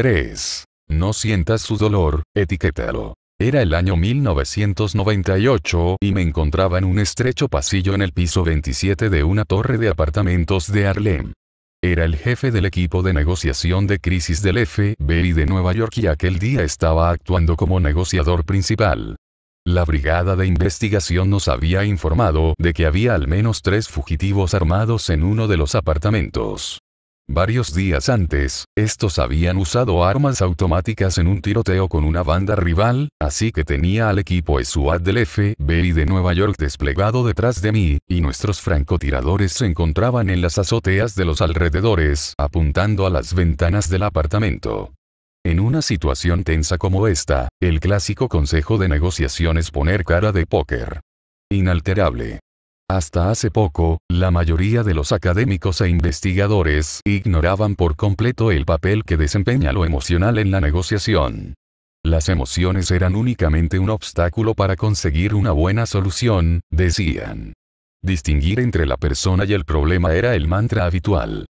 3. No sientas su dolor, etiquétalo. Era el año 1998 y me encontraba en un estrecho pasillo en el piso 27 de una torre de apartamentos de Harlem. Era el jefe del equipo de negociación de crisis del FBI de Nueva York y aquel día estaba actuando como negociador principal. La brigada de investigación nos había informado de que había al menos tres fugitivos armados en uno de los apartamentos. Varios días antes, estos habían usado armas automáticas en un tiroteo con una banda rival, así que tenía al equipo SWAT del FBI de Nueva York desplegado detrás de mí, y nuestros francotiradores se encontraban en las azoteas de los alrededores, apuntando a las ventanas del apartamento. En una situación tensa como esta, el clásico consejo de negociación es poner cara de póker. Inalterable. Hasta hace poco, la mayoría de los académicos e investigadores ignoraban por completo el papel que desempeña lo emocional en la negociación. Las emociones eran únicamente un obstáculo para conseguir una buena solución, decían. Distinguir entre la persona y el problema era el mantra habitual.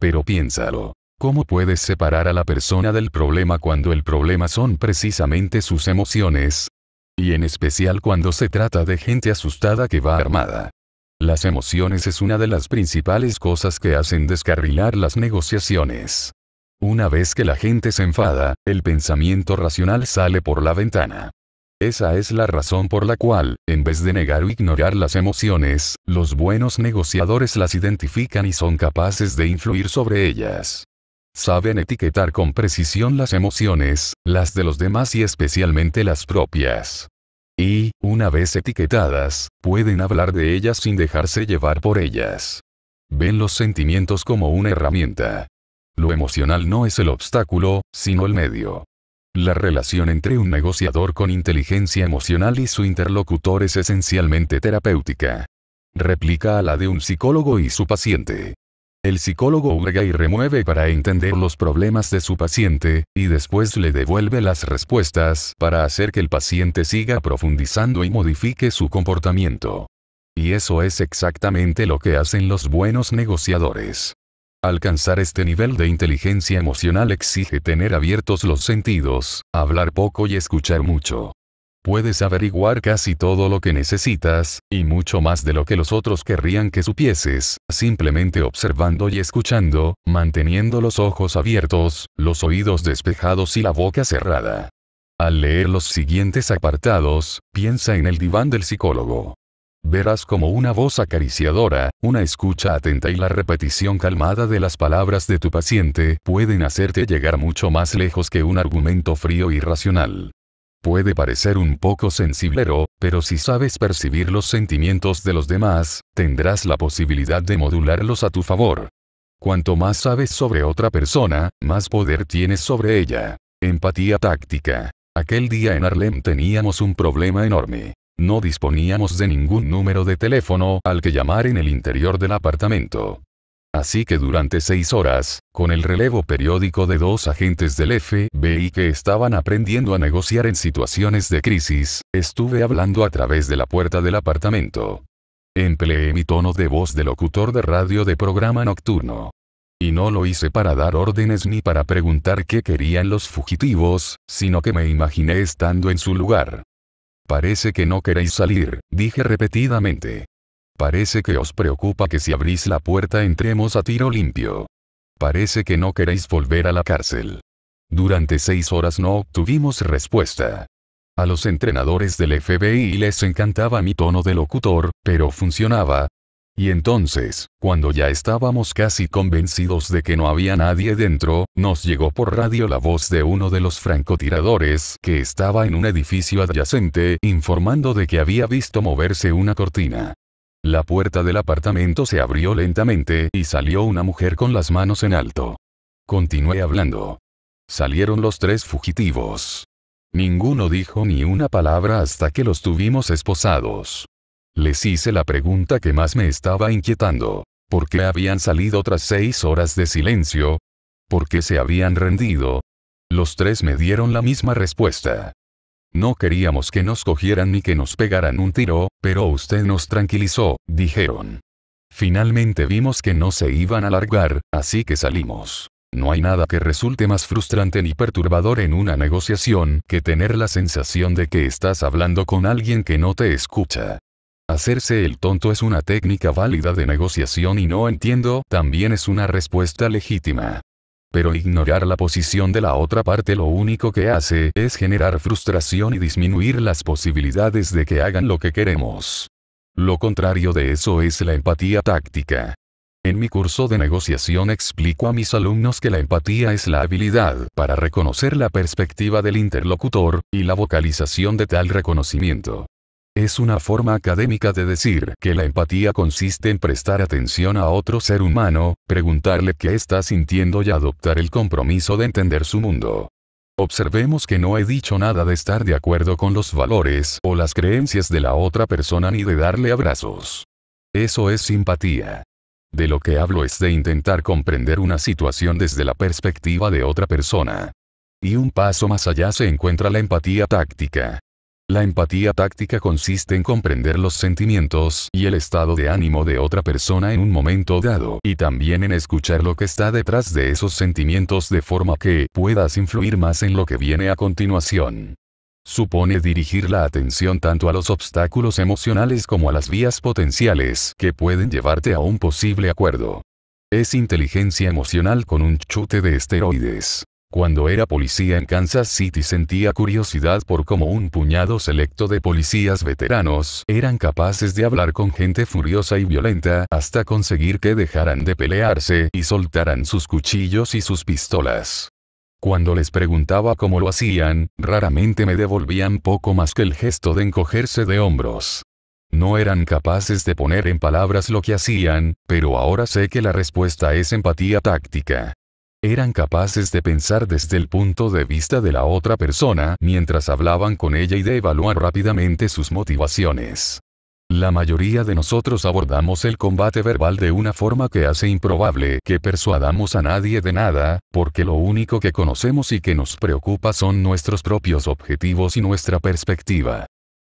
Pero piénsalo. ¿Cómo puedes separar a la persona del problema cuando el problema son precisamente sus emociones? Y en especial cuando se trata de gente asustada que va armada. Las emociones es una de las principales cosas que hacen descarrilar las negociaciones. Una vez que la gente se enfada, el pensamiento racional sale por la ventana. Esa es la razón por la cual, en vez de negar o ignorar las emociones, los buenos negociadores las identifican y son capaces de influir sobre ellas. Saben etiquetar con precisión las emociones, las de los demás y especialmente las propias. Y, una vez etiquetadas, pueden hablar de ellas sin dejarse llevar por ellas. Ven los sentimientos como una herramienta. Lo emocional no es el obstáculo, sino el medio. La relación entre un negociador con inteligencia emocional y su interlocutor es esencialmente terapéutica. Replica a la de un psicólogo y su paciente. El psicólogo huega y remueve para entender los problemas de su paciente, y después le devuelve las respuestas para hacer que el paciente siga profundizando y modifique su comportamiento. Y eso es exactamente lo que hacen los buenos negociadores. Alcanzar este nivel de inteligencia emocional exige tener abiertos los sentidos, hablar poco y escuchar mucho. Puedes averiguar casi todo lo que necesitas, y mucho más de lo que los otros querrían que supieses, simplemente observando y escuchando, manteniendo los ojos abiertos, los oídos despejados y la boca cerrada. Al leer los siguientes apartados, piensa en el diván del psicólogo. Verás como una voz acariciadora, una escucha atenta y la repetición calmada de las palabras de tu paciente pueden hacerte llegar mucho más lejos que un argumento frío y racional. Puede parecer un poco sensiblero, pero si sabes percibir los sentimientos de los demás, tendrás la posibilidad de modularlos a tu favor. Cuanto más sabes sobre otra persona, más poder tienes sobre ella. Empatía táctica. Aquel día en Harlem teníamos un problema enorme. No disponíamos de ningún número de teléfono al que llamar en el interior del apartamento. Así que durante seis horas, con el relevo periódico de dos agentes del FBI que estaban aprendiendo a negociar en situaciones de crisis, estuve hablando a través de la puerta del apartamento. Empleé mi tono de voz de locutor de radio de programa nocturno. Y no lo hice para dar órdenes ni para preguntar qué querían los fugitivos, sino que me imaginé estando en su lugar. Parece que no queréis salir, dije repetidamente. Parece que os preocupa que si abrís la puerta entremos a tiro limpio. Parece que no queréis volver a la cárcel. Durante seis horas no obtuvimos respuesta. A los entrenadores del FBI les encantaba mi tono de locutor, pero funcionaba. Y entonces, cuando ya estábamos casi convencidos de que no había nadie dentro, nos llegó por radio la voz de uno de los francotiradores que estaba en un edificio adyacente informando de que había visto moverse una cortina. La puerta del apartamento se abrió lentamente y salió una mujer con las manos en alto. Continué hablando. Salieron los tres fugitivos. Ninguno dijo ni una palabra hasta que los tuvimos esposados. Les hice la pregunta que más me estaba inquietando. ¿Por qué habían salido tras seis horas de silencio? ¿Por qué se habían rendido? Los tres me dieron la misma respuesta. No queríamos que nos cogieran ni que nos pegaran un tiro, pero usted nos tranquilizó, dijeron. Finalmente vimos que no se iban a largar, así que salimos. No hay nada que resulte más frustrante ni perturbador en una negociación que tener la sensación de que estás hablando con alguien que no te escucha. Hacerse el tonto es una técnica válida de negociación y no entiendo, también es una respuesta legítima. Pero ignorar la posición de la otra parte lo único que hace es generar frustración y disminuir las posibilidades de que hagan lo que queremos. Lo contrario de eso es la empatía táctica. En mi curso de negociación explico a mis alumnos que la empatía es la habilidad para reconocer la perspectiva del interlocutor, y la vocalización de tal reconocimiento es una forma académica de decir que la empatía consiste en prestar atención a otro ser humano, preguntarle qué está sintiendo y adoptar el compromiso de entender su mundo. Observemos que no he dicho nada de estar de acuerdo con los valores o las creencias de la otra persona ni de darle abrazos. Eso es simpatía. De lo que hablo es de intentar comprender una situación desde la perspectiva de otra persona. Y un paso más allá se encuentra la empatía táctica, la empatía táctica consiste en comprender los sentimientos y el estado de ánimo de otra persona en un momento dado y también en escuchar lo que está detrás de esos sentimientos de forma que puedas influir más en lo que viene a continuación. Supone dirigir la atención tanto a los obstáculos emocionales como a las vías potenciales que pueden llevarte a un posible acuerdo. Es inteligencia emocional con un chute de esteroides. Cuando era policía en Kansas City sentía curiosidad por cómo un puñado selecto de policías veteranos eran capaces de hablar con gente furiosa y violenta hasta conseguir que dejaran de pelearse y soltaran sus cuchillos y sus pistolas. Cuando les preguntaba cómo lo hacían, raramente me devolvían poco más que el gesto de encogerse de hombros. No eran capaces de poner en palabras lo que hacían, pero ahora sé que la respuesta es empatía táctica. Eran capaces de pensar desde el punto de vista de la otra persona mientras hablaban con ella y de evaluar rápidamente sus motivaciones. La mayoría de nosotros abordamos el combate verbal de una forma que hace improbable que persuadamos a nadie de nada, porque lo único que conocemos y que nos preocupa son nuestros propios objetivos y nuestra perspectiva.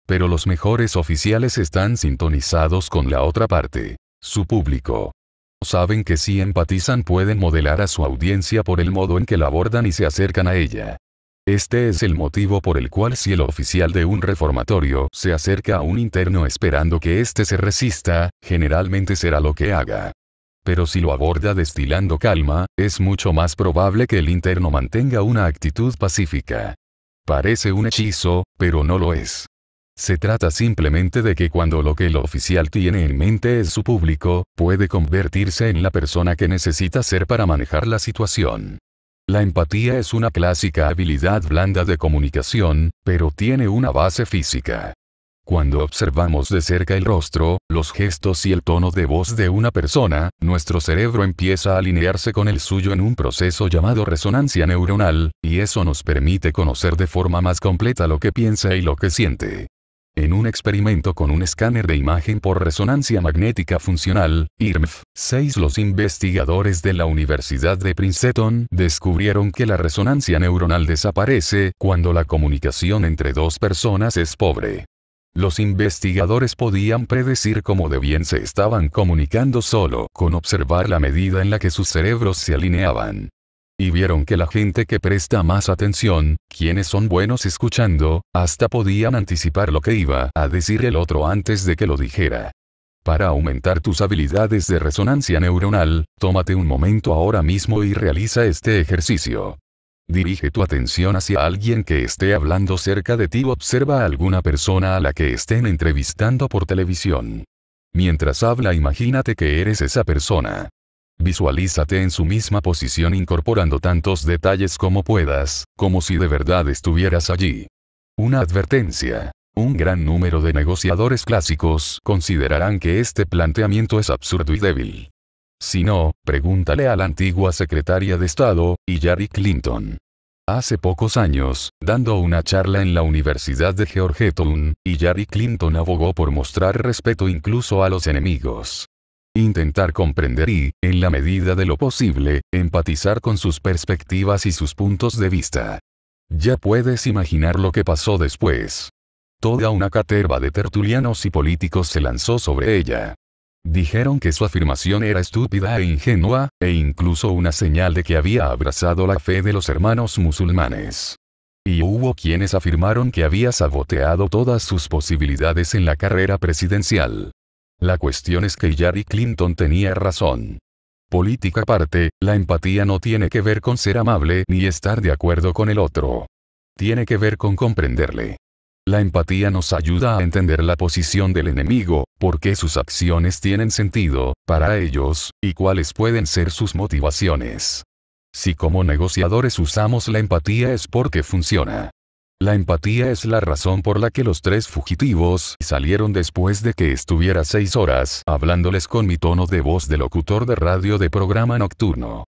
Pero los mejores oficiales están sintonizados con la otra parte, su público. Saben que si empatizan pueden modelar a su audiencia por el modo en que la abordan y se acercan a ella. Este es el motivo por el cual si el oficial de un reformatorio se acerca a un interno esperando que éste se resista, generalmente será lo que haga. Pero si lo aborda destilando calma, es mucho más probable que el interno mantenga una actitud pacífica. Parece un hechizo, pero no lo es. Se trata simplemente de que cuando lo que el oficial tiene en mente es su público, puede convertirse en la persona que necesita ser para manejar la situación. La empatía es una clásica habilidad blanda de comunicación, pero tiene una base física. Cuando observamos de cerca el rostro, los gestos y el tono de voz de una persona, nuestro cerebro empieza a alinearse con el suyo en un proceso llamado resonancia neuronal, y eso nos permite conocer de forma más completa lo que piensa y lo que siente. En un experimento con un escáner de imagen por resonancia magnética funcional, IRMF, 6 los investigadores de la Universidad de Princeton descubrieron que la resonancia neuronal desaparece cuando la comunicación entre dos personas es pobre. Los investigadores podían predecir cómo de bien se estaban comunicando solo con observar la medida en la que sus cerebros se alineaban y vieron que la gente que presta más atención, quienes son buenos escuchando, hasta podían anticipar lo que iba a decir el otro antes de que lo dijera. Para aumentar tus habilidades de resonancia neuronal, tómate un momento ahora mismo y realiza este ejercicio. Dirige tu atención hacia alguien que esté hablando cerca de ti o observa a alguna persona a la que estén entrevistando por televisión. Mientras habla imagínate que eres esa persona. Visualízate en su misma posición incorporando tantos detalles como puedas, como si de verdad estuvieras allí. Una advertencia. Un gran número de negociadores clásicos considerarán que este planteamiento es absurdo y débil. Si no, pregúntale a la antigua secretaria de Estado, Hillary Clinton. Hace pocos años, dando una charla en la Universidad de Georgetown, Hillary Clinton abogó por mostrar respeto incluso a los enemigos. Intentar comprender y, en la medida de lo posible, empatizar con sus perspectivas y sus puntos de vista. Ya puedes imaginar lo que pasó después. Toda una caterva de tertulianos y políticos se lanzó sobre ella. Dijeron que su afirmación era estúpida e ingenua, e incluso una señal de que había abrazado la fe de los hermanos musulmanes. Y hubo quienes afirmaron que había saboteado todas sus posibilidades en la carrera presidencial. La cuestión es que Hillary Clinton tenía razón. Política aparte, la empatía no tiene que ver con ser amable ni estar de acuerdo con el otro. Tiene que ver con comprenderle. La empatía nos ayuda a entender la posición del enemigo, por qué sus acciones tienen sentido, para ellos, y cuáles pueden ser sus motivaciones. Si como negociadores usamos la empatía es porque funciona. La empatía es la razón por la que los tres fugitivos salieron después de que estuviera seis horas hablándoles con mi tono de voz de locutor de radio de programa nocturno.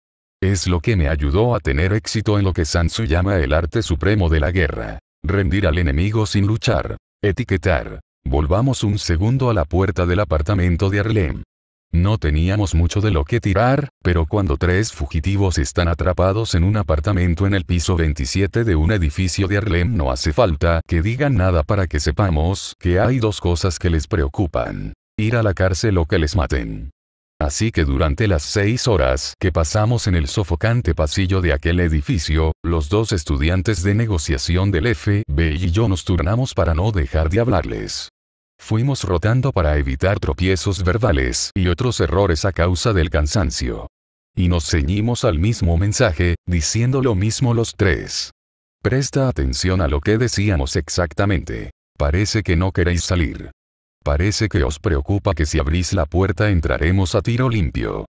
Es lo que me ayudó a tener éxito en lo que Sansu llama el arte supremo de la guerra. Rendir al enemigo sin luchar. Etiquetar. Volvamos un segundo a la puerta del apartamento de Arlem. No teníamos mucho de lo que tirar, pero cuando tres fugitivos están atrapados en un apartamento en el piso 27 de un edificio de Harlem no hace falta que digan nada para que sepamos que hay dos cosas que les preocupan. Ir a la cárcel o que les maten. Así que durante las seis horas que pasamos en el sofocante pasillo de aquel edificio, los dos estudiantes de negociación del FBI y yo nos turnamos para no dejar de hablarles. Fuimos rotando para evitar tropiezos verbales y otros errores a causa del cansancio. Y nos ceñimos al mismo mensaje, diciendo lo mismo los tres. Presta atención a lo que decíamos exactamente. Parece que no queréis salir. Parece que os preocupa que si abrís la puerta entraremos a tiro limpio.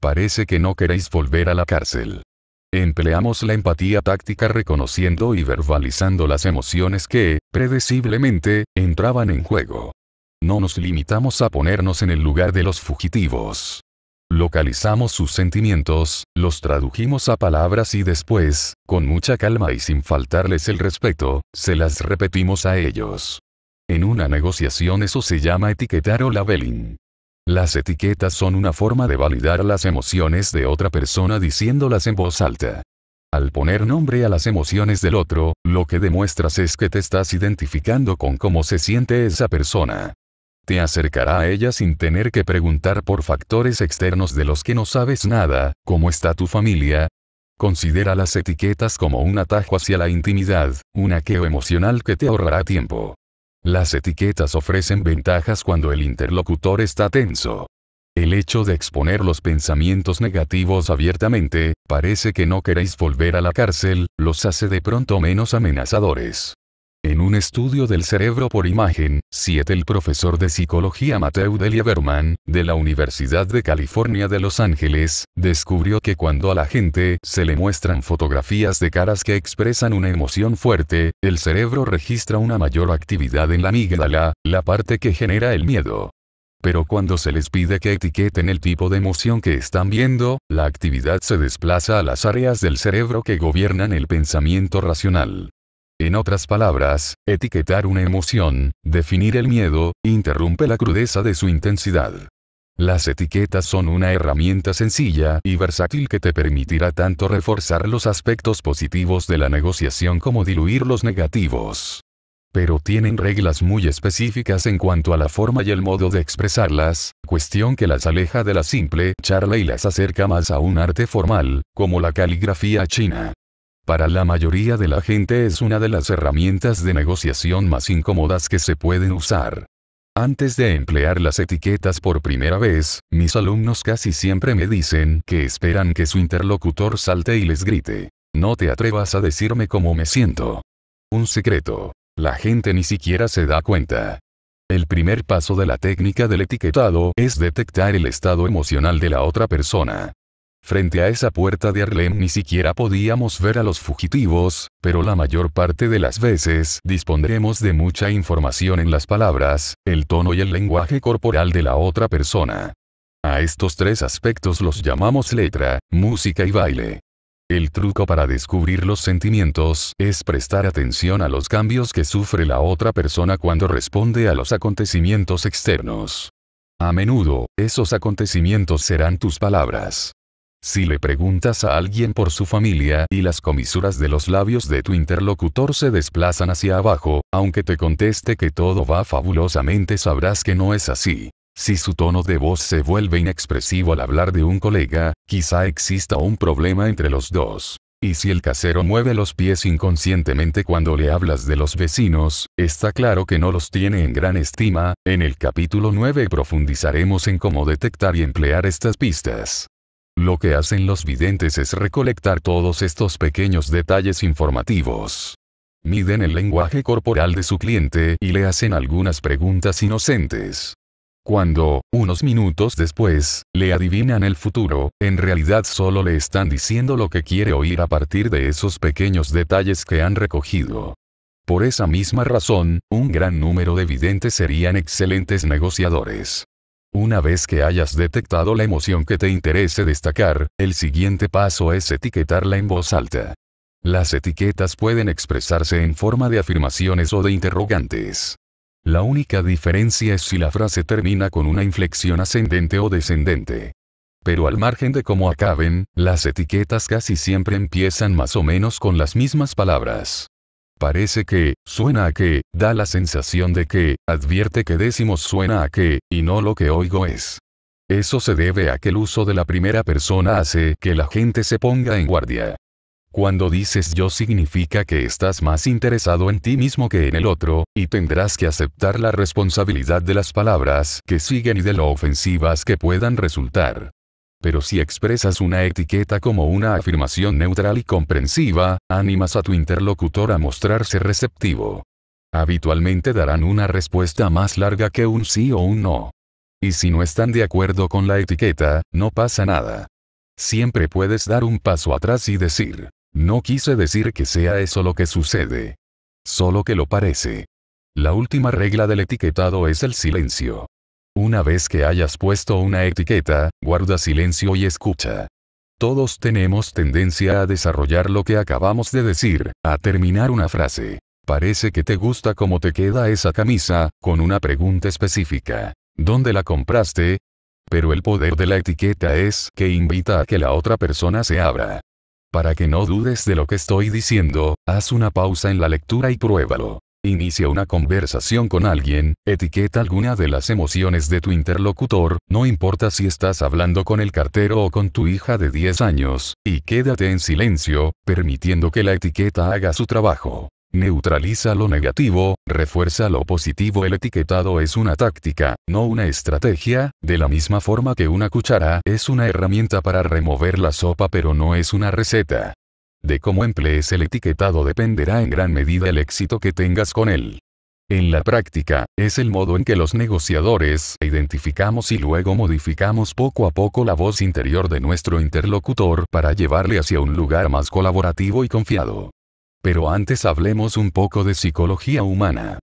Parece que no queréis volver a la cárcel. Empleamos la empatía táctica reconociendo y verbalizando las emociones que, predeciblemente, entraban en juego. No nos limitamos a ponernos en el lugar de los fugitivos. Localizamos sus sentimientos, los tradujimos a palabras y después, con mucha calma y sin faltarles el respeto, se las repetimos a ellos. En una negociación eso se llama etiquetar o labeling. Las etiquetas son una forma de validar las emociones de otra persona diciéndolas en voz alta. Al poner nombre a las emociones del otro, lo que demuestras es que te estás identificando con cómo se siente esa persona. Te acercará a ella sin tener que preguntar por factores externos de los que no sabes nada, cómo está tu familia. Considera las etiquetas como un atajo hacia la intimidad, un aqueo emocional que te ahorrará tiempo. Las etiquetas ofrecen ventajas cuando el interlocutor está tenso. El hecho de exponer los pensamientos negativos abiertamente, parece que no queréis volver a la cárcel, los hace de pronto menos amenazadores. En un estudio del cerebro por imagen, 7 el profesor de psicología Mateo Delia Berman, de la Universidad de California de Los Ángeles, descubrió que cuando a la gente se le muestran fotografías de caras que expresan una emoción fuerte, el cerebro registra una mayor actividad en la amígdala, la parte que genera el miedo. Pero cuando se les pide que etiqueten el tipo de emoción que están viendo, la actividad se desplaza a las áreas del cerebro que gobiernan el pensamiento racional. En otras palabras, etiquetar una emoción, definir el miedo, interrumpe la crudeza de su intensidad. Las etiquetas son una herramienta sencilla y versátil que te permitirá tanto reforzar los aspectos positivos de la negociación como diluir los negativos. Pero tienen reglas muy específicas en cuanto a la forma y el modo de expresarlas, cuestión que las aleja de la simple charla y las acerca más a un arte formal, como la caligrafía china. Para la mayoría de la gente es una de las herramientas de negociación más incómodas que se pueden usar. Antes de emplear las etiquetas por primera vez, mis alumnos casi siempre me dicen que esperan que su interlocutor salte y les grite. No te atrevas a decirme cómo me siento. Un secreto. La gente ni siquiera se da cuenta. El primer paso de la técnica del etiquetado es detectar el estado emocional de la otra persona. Frente a esa puerta de Harlem ni siquiera podíamos ver a los fugitivos, pero la mayor parte de las veces dispondremos de mucha información en las palabras, el tono y el lenguaje corporal de la otra persona. A estos tres aspectos los llamamos letra, música y baile. El truco para descubrir los sentimientos es prestar atención a los cambios que sufre la otra persona cuando responde a los acontecimientos externos. A menudo, esos acontecimientos serán tus palabras. Si le preguntas a alguien por su familia y las comisuras de los labios de tu interlocutor se desplazan hacia abajo, aunque te conteste que todo va fabulosamente sabrás que no es así. Si su tono de voz se vuelve inexpresivo al hablar de un colega, quizá exista un problema entre los dos. Y si el casero mueve los pies inconscientemente cuando le hablas de los vecinos, está claro que no los tiene en gran estima, en el capítulo 9 profundizaremos en cómo detectar y emplear estas pistas. Lo que hacen los videntes es recolectar todos estos pequeños detalles informativos. Miden el lenguaje corporal de su cliente y le hacen algunas preguntas inocentes. Cuando, unos minutos después, le adivinan el futuro, en realidad solo le están diciendo lo que quiere oír a partir de esos pequeños detalles que han recogido. Por esa misma razón, un gran número de videntes serían excelentes negociadores. Una vez que hayas detectado la emoción que te interese destacar, el siguiente paso es etiquetarla en voz alta. Las etiquetas pueden expresarse en forma de afirmaciones o de interrogantes. La única diferencia es si la frase termina con una inflexión ascendente o descendente. Pero al margen de cómo acaben, las etiquetas casi siempre empiezan más o menos con las mismas palabras parece que, suena a que, da la sensación de que, advierte que décimos suena a que, y no lo que oigo es. Eso se debe a que el uso de la primera persona hace que la gente se ponga en guardia. Cuando dices yo significa que estás más interesado en ti mismo que en el otro, y tendrás que aceptar la responsabilidad de las palabras que siguen y de lo ofensivas que puedan resultar. Pero si expresas una etiqueta como una afirmación neutral y comprensiva, animas a tu interlocutor a mostrarse receptivo. Habitualmente darán una respuesta más larga que un sí o un no. Y si no están de acuerdo con la etiqueta, no pasa nada. Siempre puedes dar un paso atrás y decir, no quise decir que sea eso lo que sucede. Solo que lo parece. La última regla del etiquetado es el silencio. Una vez que hayas puesto una etiqueta, guarda silencio y escucha. Todos tenemos tendencia a desarrollar lo que acabamos de decir, a terminar una frase. Parece que te gusta cómo te queda esa camisa, con una pregunta específica. ¿Dónde la compraste? Pero el poder de la etiqueta es que invita a que la otra persona se abra. Para que no dudes de lo que estoy diciendo, haz una pausa en la lectura y pruébalo. Inicia una conversación con alguien, etiqueta alguna de las emociones de tu interlocutor, no importa si estás hablando con el cartero o con tu hija de 10 años, y quédate en silencio, permitiendo que la etiqueta haga su trabajo. Neutraliza lo negativo, refuerza lo positivo. El etiquetado es una táctica, no una estrategia, de la misma forma que una cuchara es una herramienta para remover la sopa pero no es una receta. De cómo emplees el etiquetado dependerá en gran medida el éxito que tengas con él. En la práctica, es el modo en que los negociadores identificamos y luego modificamos poco a poco la voz interior de nuestro interlocutor para llevarle hacia un lugar más colaborativo y confiado. Pero antes hablemos un poco de psicología humana.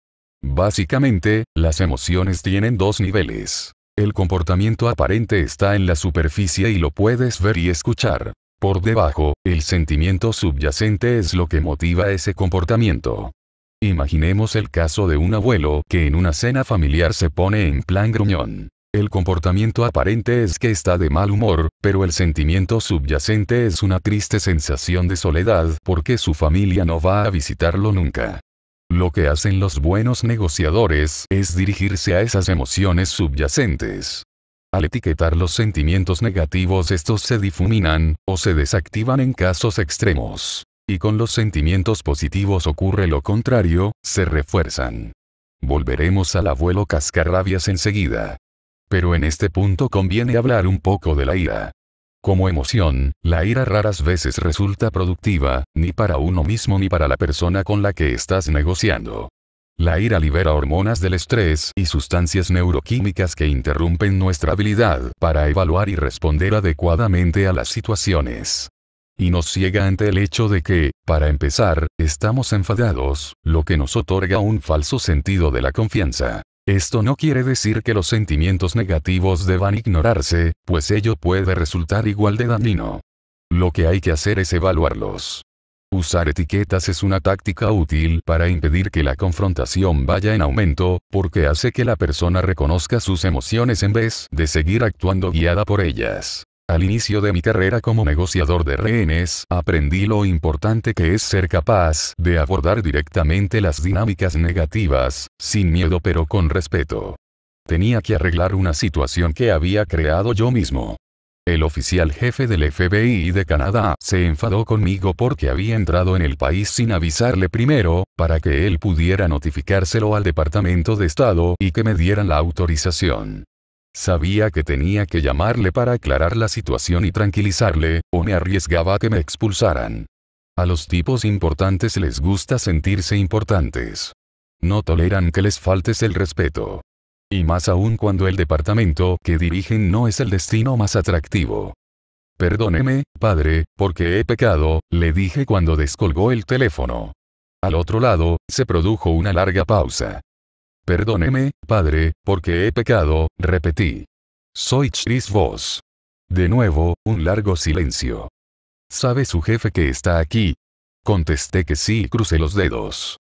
Básicamente, las emociones tienen dos niveles. El comportamiento aparente está en la superficie y lo puedes ver y escuchar. Por debajo, el sentimiento subyacente es lo que motiva ese comportamiento. Imaginemos el caso de un abuelo que en una cena familiar se pone en plan gruñón. El comportamiento aparente es que está de mal humor, pero el sentimiento subyacente es una triste sensación de soledad porque su familia no va a visitarlo nunca. Lo que hacen los buenos negociadores es dirigirse a esas emociones subyacentes. Al etiquetar los sentimientos negativos estos se difuminan, o se desactivan en casos extremos. Y con los sentimientos positivos ocurre lo contrario, se refuerzan. Volveremos al abuelo cascarrabias enseguida. Pero en este punto conviene hablar un poco de la ira. Como emoción, la ira raras veces resulta productiva, ni para uno mismo ni para la persona con la que estás negociando. La ira libera hormonas del estrés y sustancias neuroquímicas que interrumpen nuestra habilidad para evaluar y responder adecuadamente a las situaciones. Y nos ciega ante el hecho de que, para empezar, estamos enfadados, lo que nos otorga un falso sentido de la confianza. Esto no quiere decir que los sentimientos negativos deban ignorarse, pues ello puede resultar igual de dañino. Lo que hay que hacer es evaluarlos. Usar etiquetas es una táctica útil para impedir que la confrontación vaya en aumento, porque hace que la persona reconozca sus emociones en vez de seguir actuando guiada por ellas. Al inicio de mi carrera como negociador de rehenes, aprendí lo importante que es ser capaz de abordar directamente las dinámicas negativas, sin miedo pero con respeto. Tenía que arreglar una situación que había creado yo mismo. El oficial jefe del FBI de Canadá se enfadó conmigo porque había entrado en el país sin avisarle primero, para que él pudiera notificárselo al Departamento de Estado y que me dieran la autorización. Sabía que tenía que llamarle para aclarar la situación y tranquilizarle, o me arriesgaba a que me expulsaran. A los tipos importantes les gusta sentirse importantes. No toleran que les faltes el respeto. Y más aún cuando el departamento que dirigen no es el destino más atractivo. Perdóneme, padre, porque he pecado, le dije cuando descolgó el teléfono. Al otro lado, se produjo una larga pausa. Perdóneme, padre, porque he pecado, repetí. Soy Chris Voss. De nuevo, un largo silencio. ¿Sabe su jefe que está aquí? Contesté que sí y crucé los dedos.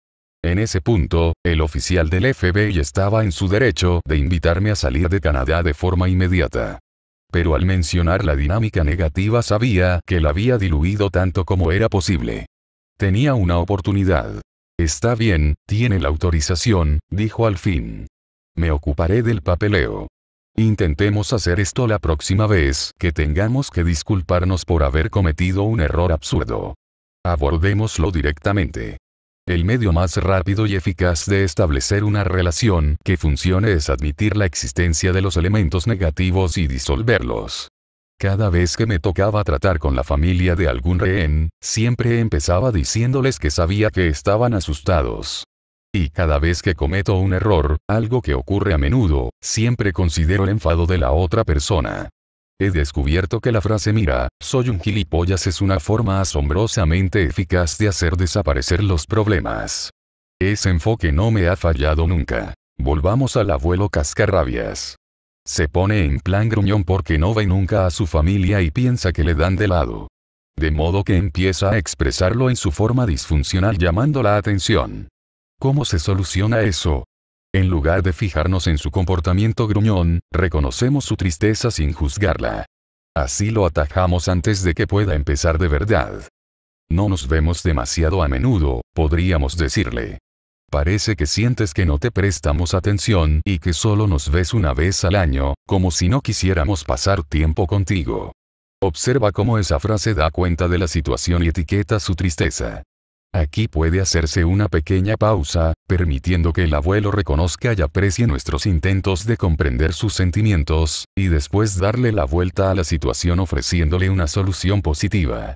En ese punto, el oficial del FBI estaba en su derecho de invitarme a salir de Canadá de forma inmediata. Pero al mencionar la dinámica negativa sabía que la había diluido tanto como era posible. Tenía una oportunidad. Está bien, tiene la autorización, dijo al fin. Me ocuparé del papeleo. Intentemos hacer esto la próxima vez que tengamos que disculparnos por haber cometido un error absurdo. Abordémoslo directamente. El medio más rápido y eficaz de establecer una relación que funcione es admitir la existencia de los elementos negativos y disolverlos. Cada vez que me tocaba tratar con la familia de algún rehén, siempre empezaba diciéndoles que sabía que estaban asustados. Y cada vez que cometo un error, algo que ocurre a menudo, siempre considero el enfado de la otra persona. He descubierto que la frase mira, soy un gilipollas es una forma asombrosamente eficaz de hacer desaparecer los problemas. Ese enfoque no me ha fallado nunca. Volvamos al abuelo cascarrabias. Se pone en plan gruñón porque no ve nunca a su familia y piensa que le dan de lado. De modo que empieza a expresarlo en su forma disfuncional llamando la atención. ¿Cómo se soluciona eso? En lugar de fijarnos en su comportamiento gruñón, reconocemos su tristeza sin juzgarla. Así lo atajamos antes de que pueda empezar de verdad. No nos vemos demasiado a menudo, podríamos decirle. Parece que sientes que no te prestamos atención y que solo nos ves una vez al año, como si no quisiéramos pasar tiempo contigo. Observa cómo esa frase da cuenta de la situación y etiqueta su tristeza. Aquí puede hacerse una pequeña pausa, permitiendo que el abuelo reconozca y aprecie nuestros intentos de comprender sus sentimientos, y después darle la vuelta a la situación ofreciéndole una solución positiva.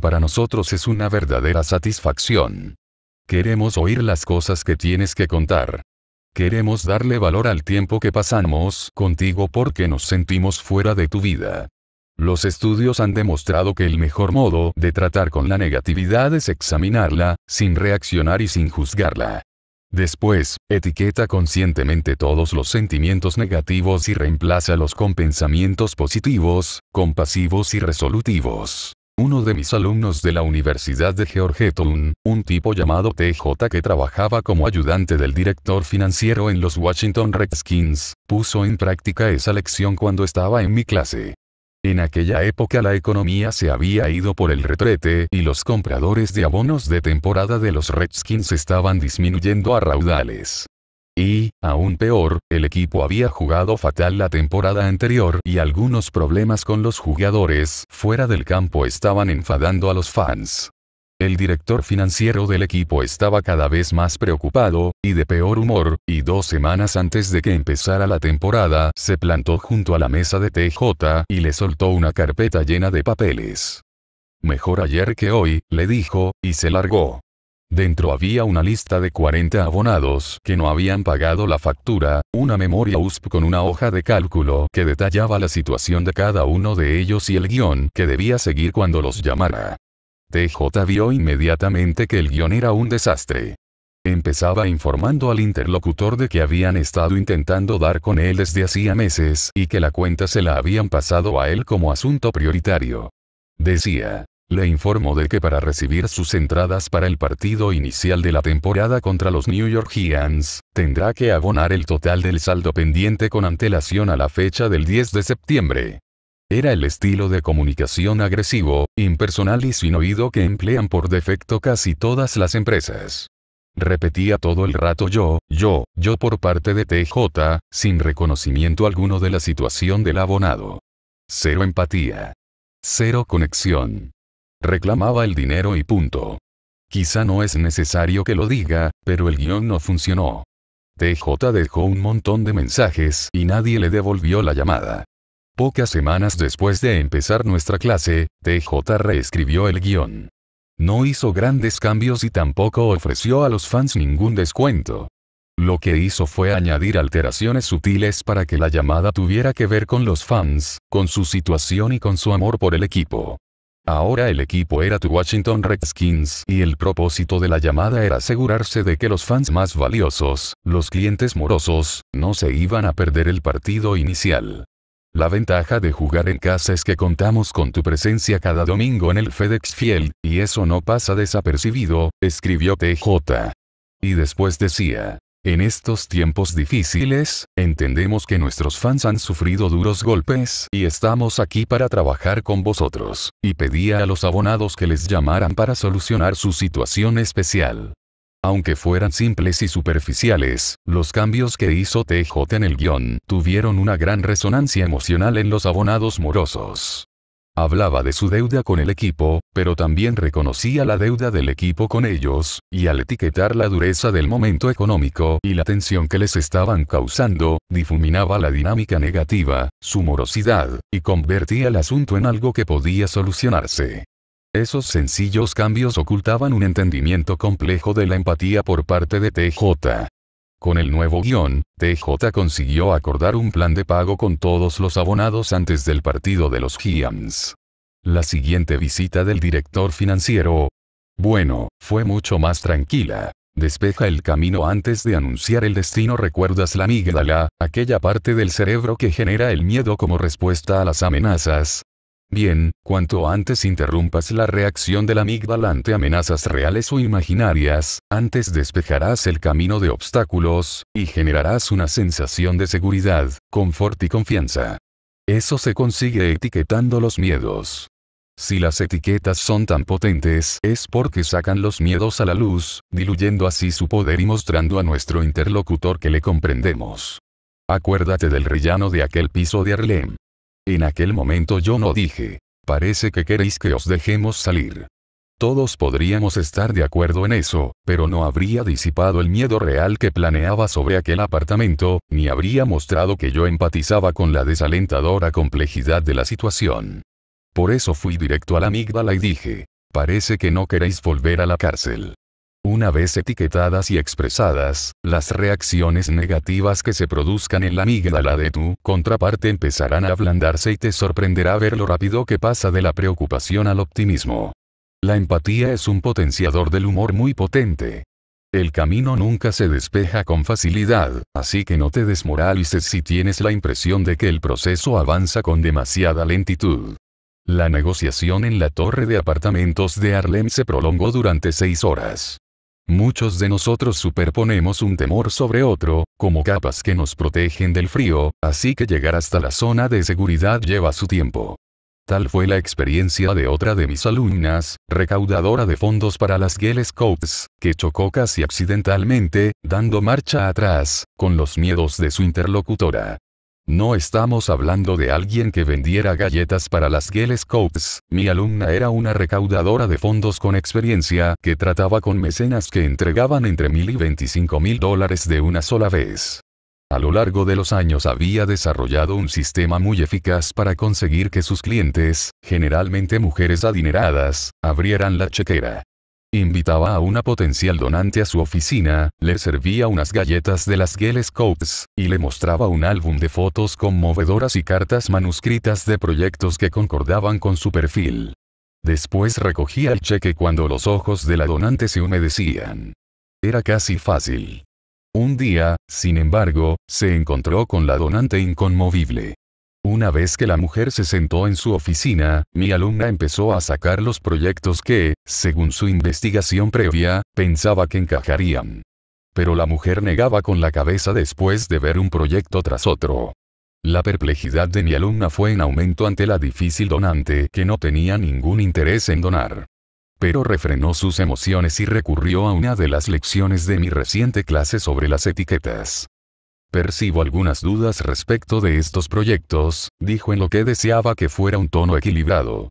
Para nosotros es una verdadera satisfacción. Queremos oír las cosas que tienes que contar. Queremos darle valor al tiempo que pasamos contigo porque nos sentimos fuera de tu vida. Los estudios han demostrado que el mejor modo de tratar con la negatividad es examinarla, sin reaccionar y sin juzgarla. Después, etiqueta conscientemente todos los sentimientos negativos y reemplázalos con pensamientos positivos, compasivos y resolutivos. Uno de mis alumnos de la Universidad de Georgetown, un tipo llamado TJ que trabajaba como ayudante del director financiero en los Washington Redskins, puso en práctica esa lección cuando estaba en mi clase. En aquella época la economía se había ido por el retrete y los compradores de abonos de temporada de los Redskins estaban disminuyendo a raudales. Y, aún peor, el equipo había jugado fatal la temporada anterior y algunos problemas con los jugadores fuera del campo estaban enfadando a los fans. El director financiero del equipo estaba cada vez más preocupado, y de peor humor, y dos semanas antes de que empezara la temporada, se plantó junto a la mesa de TJ y le soltó una carpeta llena de papeles. Mejor ayer que hoy, le dijo, y se largó. Dentro había una lista de 40 abonados que no habían pagado la factura, una memoria USP con una hoja de cálculo que detallaba la situación de cada uno de ellos y el guión que debía seguir cuando los llamara. TJ vio inmediatamente que el guión era un desastre. Empezaba informando al interlocutor de que habían estado intentando dar con él desde hacía meses y que la cuenta se la habían pasado a él como asunto prioritario. Decía, le informó de que para recibir sus entradas para el partido inicial de la temporada contra los New York Giants, tendrá que abonar el total del saldo pendiente con antelación a la fecha del 10 de septiembre. Era el estilo de comunicación agresivo, impersonal y sin oído que emplean por defecto casi todas las empresas. Repetía todo el rato yo, yo, yo por parte de TJ, sin reconocimiento alguno de la situación del abonado. Cero empatía. Cero conexión. Reclamaba el dinero y punto. Quizá no es necesario que lo diga, pero el guión no funcionó. TJ dejó un montón de mensajes y nadie le devolvió la llamada. Pocas semanas después de empezar nuestra clase, TJ reescribió el guión. No hizo grandes cambios y tampoco ofreció a los fans ningún descuento. Lo que hizo fue añadir alteraciones sutiles para que la llamada tuviera que ver con los fans, con su situación y con su amor por el equipo. Ahora el equipo era tu Washington Redskins y el propósito de la llamada era asegurarse de que los fans más valiosos, los clientes morosos, no se iban a perder el partido inicial. La ventaja de jugar en casa es que contamos con tu presencia cada domingo en el FedEx Field y eso no pasa desapercibido, escribió TJ. Y después decía, en estos tiempos difíciles, entendemos que nuestros fans han sufrido duros golpes y estamos aquí para trabajar con vosotros, y pedía a los abonados que les llamaran para solucionar su situación especial. Aunque fueran simples y superficiales, los cambios que hizo TJ en el guión tuvieron una gran resonancia emocional en los abonados morosos. Hablaba de su deuda con el equipo, pero también reconocía la deuda del equipo con ellos, y al etiquetar la dureza del momento económico y la tensión que les estaban causando, difuminaba la dinámica negativa, su morosidad, y convertía el asunto en algo que podía solucionarse. Esos sencillos cambios ocultaban un entendimiento complejo de la empatía por parte de TJ. Con el nuevo guión, TJ consiguió acordar un plan de pago con todos los abonados antes del partido de los Giants. La siguiente visita del director financiero, bueno, fue mucho más tranquila. Despeja el camino antes de anunciar el destino. ¿Recuerdas la amígdala, aquella parte del cerebro que genera el miedo como respuesta a las amenazas? Bien, cuanto antes interrumpas la reacción del la ante amenazas reales o imaginarias, antes despejarás el camino de obstáculos, y generarás una sensación de seguridad, confort y confianza. Eso se consigue etiquetando los miedos. Si las etiquetas son tan potentes es porque sacan los miedos a la luz, diluyendo así su poder y mostrando a nuestro interlocutor que le comprendemos. Acuérdate del rellano de aquel piso de Arlem. En aquel momento yo no dije. Parece que queréis que os dejemos salir. Todos podríamos estar de acuerdo en eso, pero no habría disipado el miedo real que planeaba sobre aquel apartamento, ni habría mostrado que yo empatizaba con la desalentadora complejidad de la situación. Por eso fui directo a la amígdala y dije, parece que no queréis volver a la cárcel. Una vez etiquetadas y expresadas, las reacciones negativas que se produzcan en la amígdala de tu contraparte empezarán a ablandarse y te sorprenderá ver lo rápido que pasa de la preocupación al optimismo. La empatía es un potenciador del humor muy potente. El camino nunca se despeja con facilidad, así que no te desmoralices si tienes la impresión de que el proceso avanza con demasiada lentitud. La negociación en la torre de apartamentos de Harlem se prolongó durante seis horas. Muchos de nosotros superponemos un temor sobre otro, como capas que nos protegen del frío, así que llegar hasta la zona de seguridad lleva su tiempo. Tal fue la experiencia de otra de mis alumnas, recaudadora de fondos para las Gales Scouts, que chocó casi accidentalmente, dando marcha atrás, con los miedos de su interlocutora. No estamos hablando de alguien que vendiera galletas para las Girl Scouts, mi alumna era una recaudadora de fondos con experiencia que trataba con mecenas que entregaban entre mil y veinticinco mil dólares de una sola vez. A lo largo de los años había desarrollado un sistema muy eficaz para conseguir que sus clientes, generalmente mujeres adineradas, abrieran la chequera. Invitaba a una potencial donante a su oficina, le servía unas galletas de las Gales y le mostraba un álbum de fotos conmovedoras y cartas manuscritas de proyectos que concordaban con su perfil. Después recogía el cheque cuando los ojos de la donante se humedecían. Era casi fácil. Un día, sin embargo, se encontró con la donante inconmovible. Una vez que la mujer se sentó en su oficina, mi alumna empezó a sacar los proyectos que, según su investigación previa, pensaba que encajarían. Pero la mujer negaba con la cabeza después de ver un proyecto tras otro. La perplejidad de mi alumna fue en aumento ante la difícil donante que no tenía ningún interés en donar. Pero refrenó sus emociones y recurrió a una de las lecciones de mi reciente clase sobre las etiquetas. Percibo algunas dudas respecto de estos proyectos, dijo en lo que deseaba que fuera un tono equilibrado.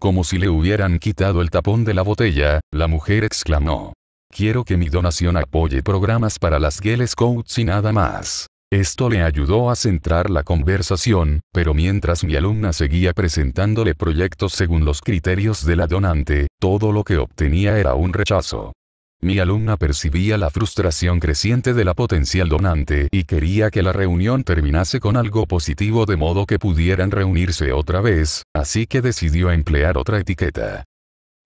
Como si le hubieran quitado el tapón de la botella, la mujer exclamó. Quiero que mi donación apoye programas para las Girl Scouts y nada más. Esto le ayudó a centrar la conversación, pero mientras mi alumna seguía presentándole proyectos según los criterios de la donante, todo lo que obtenía era un rechazo. Mi alumna percibía la frustración creciente de la potencial donante y quería que la reunión terminase con algo positivo de modo que pudieran reunirse otra vez, así que decidió emplear otra etiqueta.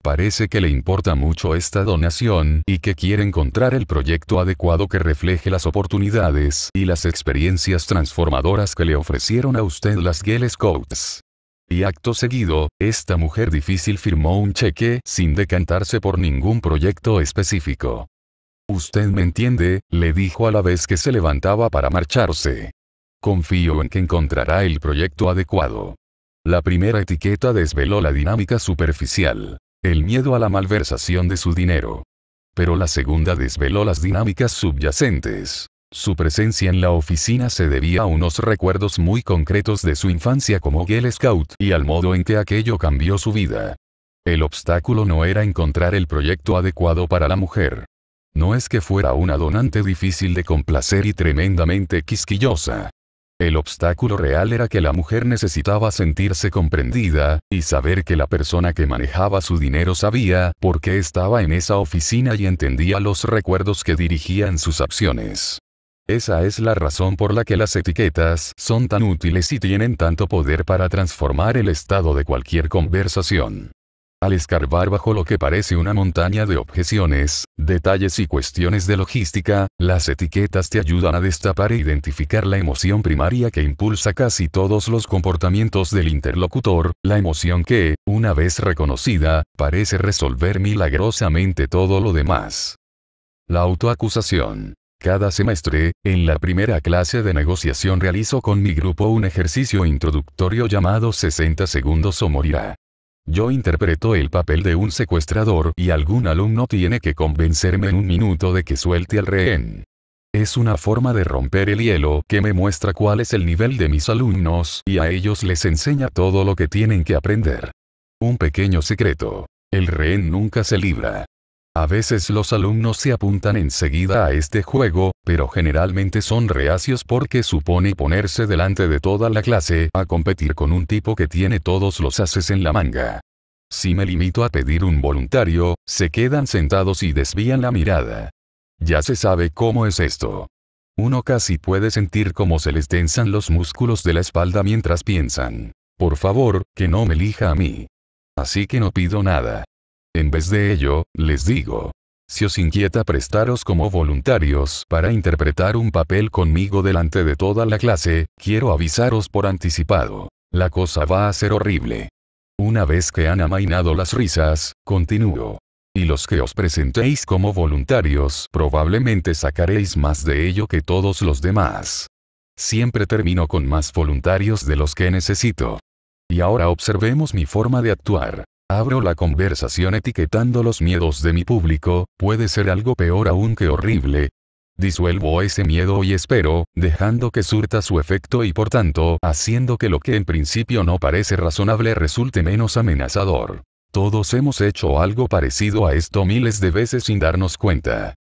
Parece que le importa mucho esta donación y que quiere encontrar el proyecto adecuado que refleje las oportunidades y las experiencias transformadoras que le ofrecieron a usted las Gales Scouts. Y acto seguido, esta mujer difícil firmó un cheque sin decantarse por ningún proyecto específico. Usted me entiende, le dijo a la vez que se levantaba para marcharse. Confío en que encontrará el proyecto adecuado. La primera etiqueta desveló la dinámica superficial, el miedo a la malversación de su dinero. Pero la segunda desveló las dinámicas subyacentes, su presencia en la oficina se debía a unos recuerdos muy concretos de su infancia como Girl Scout y al modo en que aquello cambió su vida. El obstáculo no era encontrar el proyecto adecuado para la mujer. No es que fuera una donante difícil de complacer y tremendamente quisquillosa. El obstáculo real era que la mujer necesitaba sentirse comprendida, y saber que la persona que manejaba su dinero sabía por qué estaba en esa oficina y entendía los recuerdos que dirigían sus acciones. Esa es la razón por la que las etiquetas son tan útiles y tienen tanto poder para transformar el estado de cualquier conversación. Al escarbar bajo lo que parece una montaña de objeciones, detalles y cuestiones de logística, las etiquetas te ayudan a destapar e identificar la emoción primaria que impulsa casi todos los comportamientos del interlocutor, la emoción que, una vez reconocida, parece resolver milagrosamente todo lo demás. La autoacusación. Cada semestre, en la primera clase de negociación realizo con mi grupo un ejercicio introductorio llamado 60 segundos o morirá. Yo interpreto el papel de un secuestrador y algún alumno tiene que convencerme en un minuto de que suelte al rehén. Es una forma de romper el hielo que me muestra cuál es el nivel de mis alumnos y a ellos les enseña todo lo que tienen que aprender. Un pequeño secreto. El rehén nunca se libra. A veces los alumnos se apuntan enseguida a este juego, pero generalmente son reacios porque supone ponerse delante de toda la clase a competir con un tipo que tiene todos los haces en la manga. Si me limito a pedir un voluntario, se quedan sentados y desvían la mirada. Ya se sabe cómo es esto. Uno casi puede sentir cómo se les tensan los músculos de la espalda mientras piensan. Por favor, que no me elija a mí. Así que no pido nada. En vez de ello, les digo, si os inquieta prestaros como voluntarios para interpretar un papel conmigo delante de toda la clase, quiero avisaros por anticipado. La cosa va a ser horrible. Una vez que han amainado las risas, continúo. Y los que os presentéis como voluntarios probablemente sacaréis más de ello que todos los demás. Siempre termino con más voluntarios de los que necesito. Y ahora observemos mi forma de actuar. Abro la conversación etiquetando los miedos de mi público, puede ser algo peor aún que horrible. Disuelvo ese miedo y espero, dejando que surta su efecto y por tanto, haciendo que lo que en principio no parece razonable resulte menos amenazador. Todos hemos hecho algo parecido a esto miles de veces sin darnos cuenta.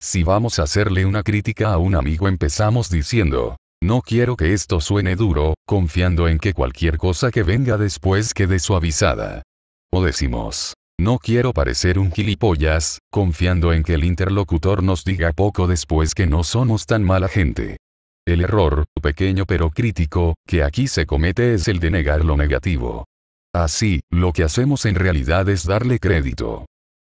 Si vamos a hacerle una crítica a un amigo empezamos diciendo, no quiero que esto suene duro, confiando en que cualquier cosa que venga después quede suavizada. O decimos, no quiero parecer un gilipollas, confiando en que el interlocutor nos diga poco después que no somos tan mala gente. El error, pequeño pero crítico, que aquí se comete es el de negar lo negativo. Así, lo que hacemos en realidad es darle crédito.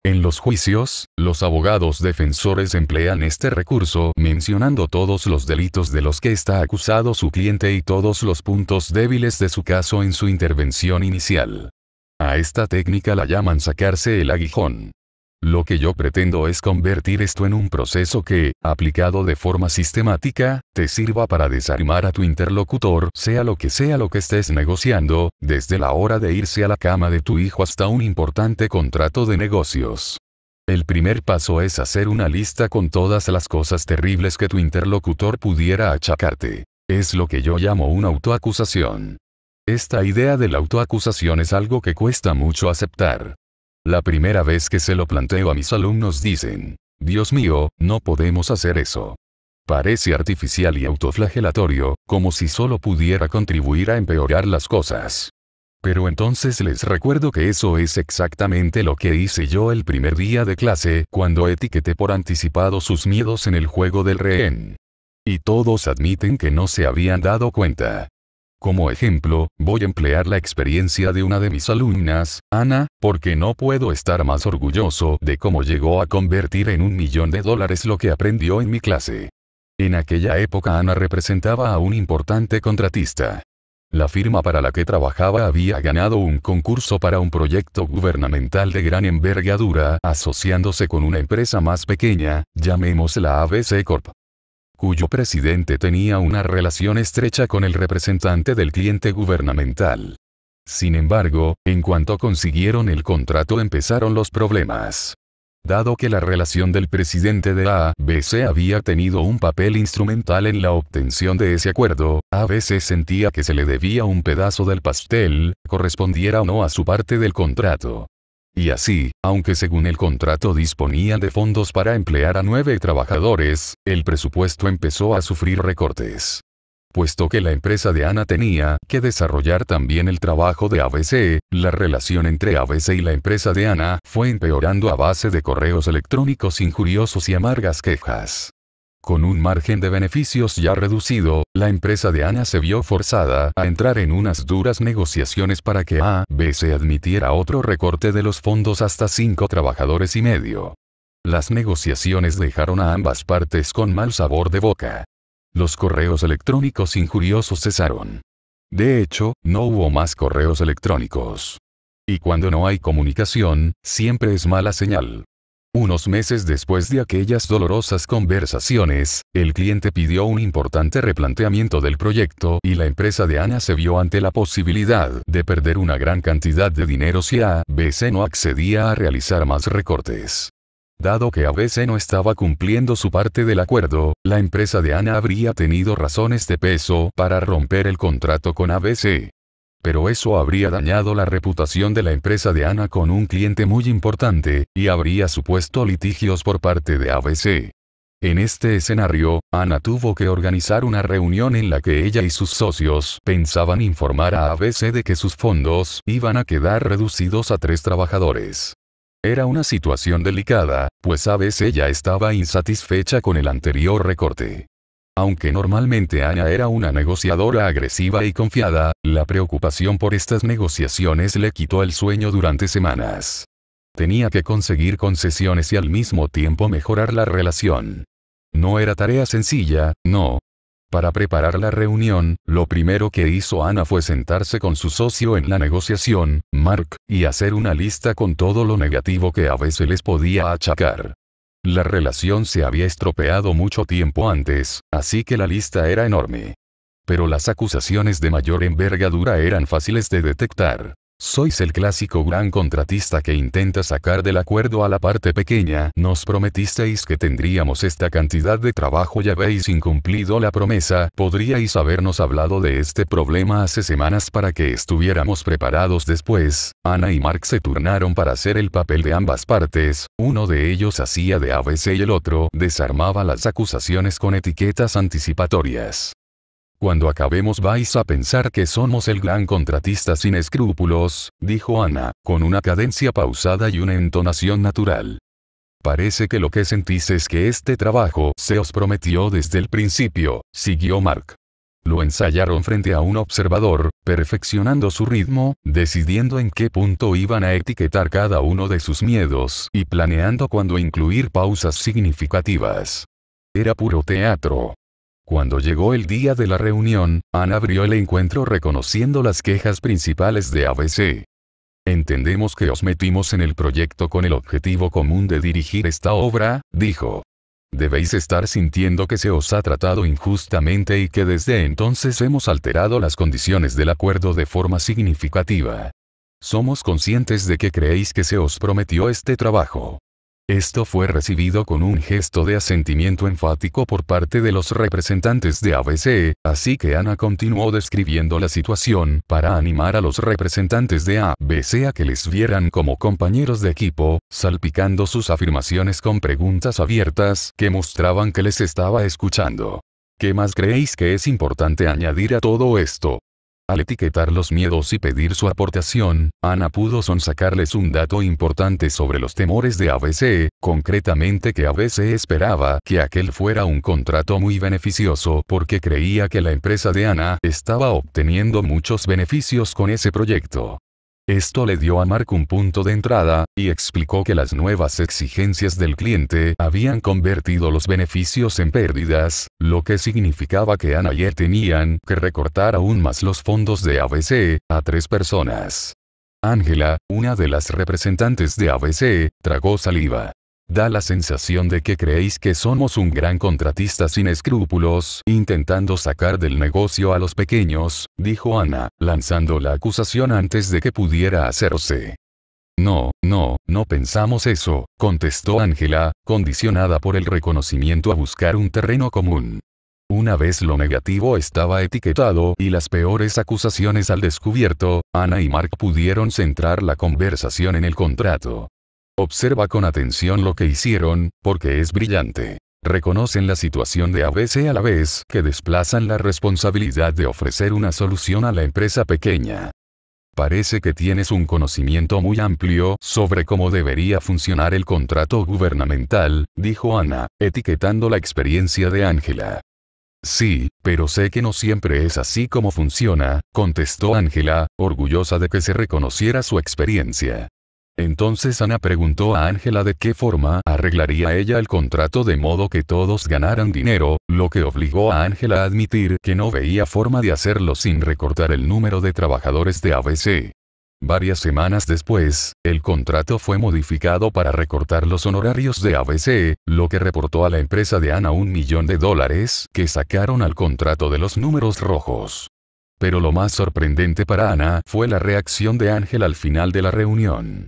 En los juicios, los abogados defensores emplean este recurso mencionando todos los delitos de los que está acusado su cliente y todos los puntos débiles de su caso en su intervención inicial. A esta técnica la llaman sacarse el aguijón. Lo que yo pretendo es convertir esto en un proceso que, aplicado de forma sistemática, te sirva para desarmar a tu interlocutor, sea lo que sea lo que estés negociando, desde la hora de irse a la cama de tu hijo hasta un importante contrato de negocios. El primer paso es hacer una lista con todas las cosas terribles que tu interlocutor pudiera achacarte. Es lo que yo llamo una autoacusación. Esta idea de la autoacusación es algo que cuesta mucho aceptar. La primera vez que se lo planteo a mis alumnos dicen, Dios mío, no podemos hacer eso. Parece artificial y autoflagelatorio, como si solo pudiera contribuir a empeorar las cosas. Pero entonces les recuerdo que eso es exactamente lo que hice yo el primer día de clase, cuando etiqueté por anticipado sus miedos en el juego del rehén. Y todos admiten que no se habían dado cuenta. Como ejemplo, voy a emplear la experiencia de una de mis alumnas, Ana, porque no puedo estar más orgulloso de cómo llegó a convertir en un millón de dólares lo que aprendió en mi clase. En aquella época Ana representaba a un importante contratista. La firma para la que trabajaba había ganado un concurso para un proyecto gubernamental de gran envergadura asociándose con una empresa más pequeña, llamémosla ABC Corp cuyo presidente tenía una relación estrecha con el representante del cliente gubernamental. Sin embargo, en cuanto consiguieron el contrato empezaron los problemas. Dado que la relación del presidente de ABC había tenido un papel instrumental en la obtención de ese acuerdo, ABC sentía que se le debía un pedazo del pastel, correspondiera o no a su parte del contrato. Y así, aunque según el contrato disponían de fondos para emplear a nueve trabajadores, el presupuesto empezó a sufrir recortes. Puesto que la empresa de Ana tenía que desarrollar también el trabajo de ABC, la relación entre ABC y la empresa de Ana fue empeorando a base de correos electrónicos injuriosos y amargas quejas. Con un margen de beneficios ya reducido, la empresa de Ana se vio forzada a entrar en unas duras negociaciones para que B. se admitiera otro recorte de los fondos hasta cinco trabajadores y medio. Las negociaciones dejaron a ambas partes con mal sabor de boca. Los correos electrónicos injuriosos cesaron. De hecho, no hubo más correos electrónicos. Y cuando no hay comunicación, siempre es mala señal. Unos meses después de aquellas dolorosas conversaciones, el cliente pidió un importante replanteamiento del proyecto y la empresa de Ana se vio ante la posibilidad de perder una gran cantidad de dinero si ABC no accedía a realizar más recortes. Dado que ABC no estaba cumpliendo su parte del acuerdo, la empresa de Ana habría tenido razones de peso para romper el contrato con ABC. Pero eso habría dañado la reputación de la empresa de Ana con un cliente muy importante, y habría supuesto litigios por parte de ABC. En este escenario, Ana tuvo que organizar una reunión en la que ella y sus socios pensaban informar a ABC de que sus fondos iban a quedar reducidos a tres trabajadores. Era una situación delicada, pues ABC ya estaba insatisfecha con el anterior recorte. Aunque normalmente Ana era una negociadora agresiva y confiada, la preocupación por estas negociaciones le quitó el sueño durante semanas. Tenía que conseguir concesiones y al mismo tiempo mejorar la relación. No era tarea sencilla, no. Para preparar la reunión, lo primero que hizo Ana fue sentarse con su socio en la negociación, Mark, y hacer una lista con todo lo negativo que a veces les podía achacar. La relación se había estropeado mucho tiempo antes, así que la lista era enorme. Pero las acusaciones de mayor envergadura eran fáciles de detectar. Sois el clásico gran contratista que intenta sacar del acuerdo a la parte pequeña, nos prometisteis que tendríamos esta cantidad de trabajo y habéis incumplido la promesa, podríais habernos hablado de este problema hace semanas para que estuviéramos preparados después. Ana y Mark se turnaron para hacer el papel de ambas partes, uno de ellos hacía de ABC y el otro desarmaba las acusaciones con etiquetas anticipatorias. Cuando acabemos vais a pensar que somos el gran contratista sin escrúpulos, dijo Ana, con una cadencia pausada y una entonación natural. Parece que lo que sentís es que este trabajo se os prometió desde el principio, siguió Mark. Lo ensayaron frente a un observador, perfeccionando su ritmo, decidiendo en qué punto iban a etiquetar cada uno de sus miedos y planeando cuándo incluir pausas significativas. Era puro teatro, cuando llegó el día de la reunión, Ann abrió el encuentro reconociendo las quejas principales de ABC. Entendemos que os metimos en el proyecto con el objetivo común de dirigir esta obra, dijo. Debéis estar sintiendo que se os ha tratado injustamente y que desde entonces hemos alterado las condiciones del acuerdo de forma significativa. Somos conscientes de que creéis que se os prometió este trabajo. Esto fue recibido con un gesto de asentimiento enfático por parte de los representantes de ABC, así que Ana continuó describiendo la situación para animar a los representantes de ABC a que les vieran como compañeros de equipo, salpicando sus afirmaciones con preguntas abiertas que mostraban que les estaba escuchando. ¿Qué más creéis que es importante añadir a todo esto? Al etiquetar los miedos y pedir su aportación, Ana pudo sonsacarles un dato importante sobre los temores de ABC, concretamente que ABC esperaba que aquel fuera un contrato muy beneficioso porque creía que la empresa de Ana estaba obteniendo muchos beneficios con ese proyecto. Esto le dio a Mark un punto de entrada, y explicó que las nuevas exigencias del cliente habían convertido los beneficios en pérdidas, lo que significaba que Ana y él tenían que recortar aún más los fondos de ABC, a tres personas. Ángela, una de las representantes de ABC, tragó saliva. Da la sensación de que creéis que somos un gran contratista sin escrúpulos, intentando sacar del negocio a los pequeños, dijo Ana, lanzando la acusación antes de que pudiera hacerse. No, no, no pensamos eso, contestó Ángela, condicionada por el reconocimiento a buscar un terreno común. Una vez lo negativo estaba etiquetado y las peores acusaciones al descubierto, Ana y Mark pudieron centrar la conversación en el contrato. Observa con atención lo que hicieron, porque es brillante. Reconocen la situación de ABC a la vez que desplazan la responsabilidad de ofrecer una solución a la empresa pequeña. Parece que tienes un conocimiento muy amplio sobre cómo debería funcionar el contrato gubernamental, dijo Ana, etiquetando la experiencia de Ángela. Sí, pero sé que no siempre es así como funciona, contestó Ángela, orgullosa de que se reconociera su experiencia. Entonces Ana preguntó a Ángela de qué forma arreglaría ella el contrato de modo que todos ganaran dinero, lo que obligó a Ángela a admitir que no veía forma de hacerlo sin recortar el número de trabajadores de ABC. Varias semanas después, el contrato fue modificado para recortar los honorarios de ABC, lo que reportó a la empresa de Ana un millón de dólares que sacaron al contrato de los números rojos. Pero lo más sorprendente para Ana fue la reacción de Ángela al final de la reunión.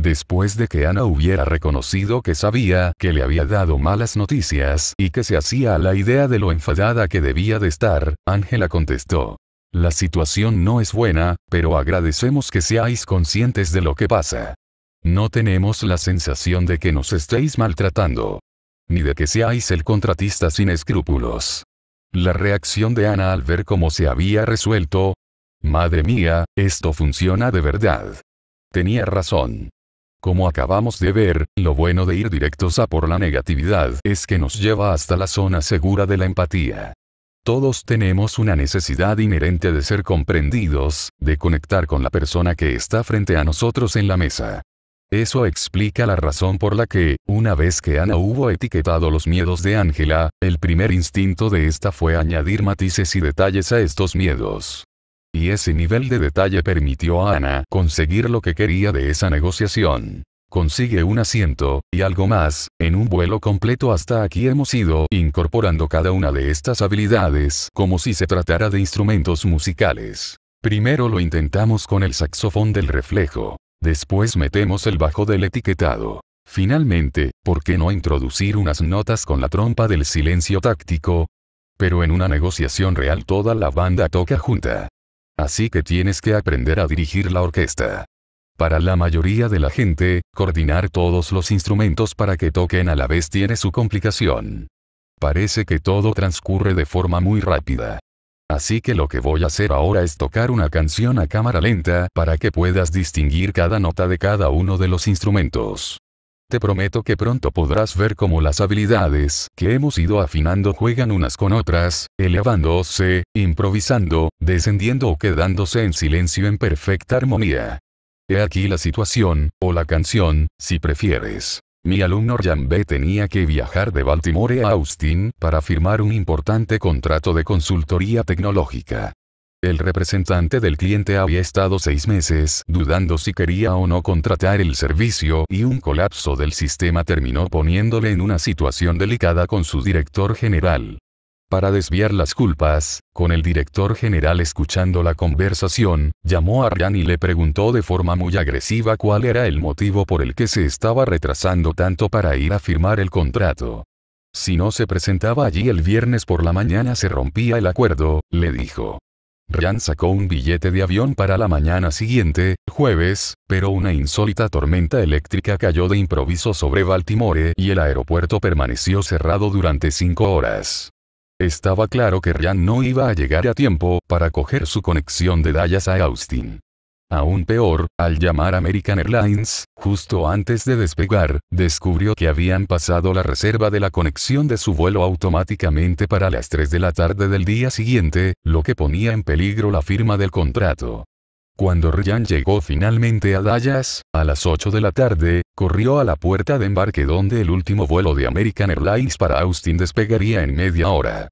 Después de que Ana hubiera reconocido que sabía que le había dado malas noticias y que se hacía la idea de lo enfadada que debía de estar, Ángela contestó. La situación no es buena, pero agradecemos que seáis conscientes de lo que pasa. No tenemos la sensación de que nos estéis maltratando. Ni de que seáis el contratista sin escrúpulos. La reacción de Ana al ver cómo se había resuelto. Madre mía, esto funciona de verdad. Tenía razón. Como acabamos de ver, lo bueno de ir directos a por la negatividad es que nos lleva hasta la zona segura de la empatía. Todos tenemos una necesidad inherente de ser comprendidos, de conectar con la persona que está frente a nosotros en la mesa. Eso explica la razón por la que, una vez que Ana hubo etiquetado los miedos de Ángela, el primer instinto de esta fue añadir matices y detalles a estos miedos y ese nivel de detalle permitió a Ana conseguir lo que quería de esa negociación. Consigue un asiento, y algo más, en un vuelo completo hasta aquí hemos ido incorporando cada una de estas habilidades como si se tratara de instrumentos musicales. Primero lo intentamos con el saxofón del reflejo, después metemos el bajo del etiquetado. Finalmente, ¿por qué no introducir unas notas con la trompa del silencio táctico? Pero en una negociación real toda la banda toca junta. Así que tienes que aprender a dirigir la orquesta. Para la mayoría de la gente, coordinar todos los instrumentos para que toquen a la vez tiene su complicación. Parece que todo transcurre de forma muy rápida. Así que lo que voy a hacer ahora es tocar una canción a cámara lenta para que puedas distinguir cada nota de cada uno de los instrumentos. Te prometo que pronto podrás ver cómo las habilidades que hemos ido afinando juegan unas con otras, elevándose, improvisando, descendiendo o quedándose en silencio en perfecta armonía. He aquí la situación, o la canción, si prefieres. Mi alumno B. tenía que viajar de Baltimore a Austin para firmar un importante contrato de consultoría tecnológica. El representante del cliente había estado seis meses dudando si quería o no contratar el servicio y un colapso del sistema terminó poniéndole en una situación delicada con su director general. Para desviar las culpas, con el director general escuchando la conversación, llamó a Ryan y le preguntó de forma muy agresiva cuál era el motivo por el que se estaba retrasando tanto para ir a firmar el contrato. Si no se presentaba allí el viernes por la mañana se rompía el acuerdo, le dijo. Ryan sacó un billete de avión para la mañana siguiente, jueves, pero una insólita tormenta eléctrica cayó de improviso sobre Baltimore y el aeropuerto permaneció cerrado durante cinco horas. Estaba claro que Ryan no iba a llegar a tiempo para coger su conexión de Dallas a Austin. Aún peor, al llamar American Airlines, justo antes de despegar, descubrió que habían pasado la reserva de la conexión de su vuelo automáticamente para las 3 de la tarde del día siguiente, lo que ponía en peligro la firma del contrato. Cuando Ryan llegó finalmente a Dallas, a las 8 de la tarde, corrió a la puerta de embarque donde el último vuelo de American Airlines para Austin despegaría en media hora.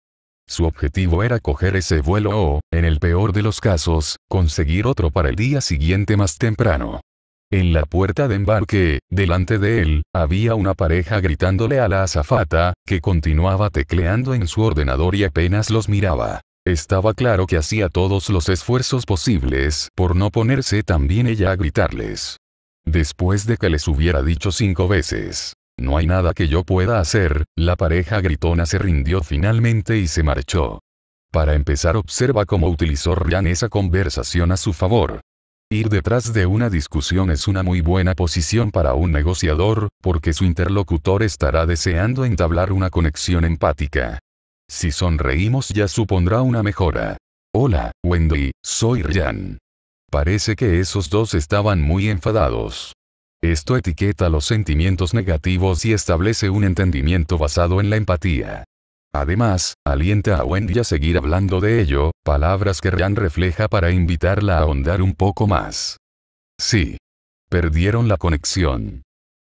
Su objetivo era coger ese vuelo o, en el peor de los casos, conseguir otro para el día siguiente más temprano. En la puerta de embarque, delante de él, había una pareja gritándole a la azafata, que continuaba tecleando en su ordenador y apenas los miraba. Estaba claro que hacía todos los esfuerzos posibles por no ponerse también ella a gritarles. Después de que les hubiera dicho cinco veces, no hay nada que yo pueda hacer, la pareja gritona se rindió finalmente y se marchó. Para empezar observa cómo utilizó Ryan esa conversación a su favor. Ir detrás de una discusión es una muy buena posición para un negociador, porque su interlocutor estará deseando entablar una conexión empática. Si sonreímos ya supondrá una mejora. Hola, Wendy, soy Ryan. Parece que esos dos estaban muy enfadados. Esto etiqueta los sentimientos negativos y establece un entendimiento basado en la empatía. Además, alienta a Wendy a seguir hablando de ello, palabras que Ryan refleja para invitarla a ahondar un poco más. Sí. Perdieron la conexión.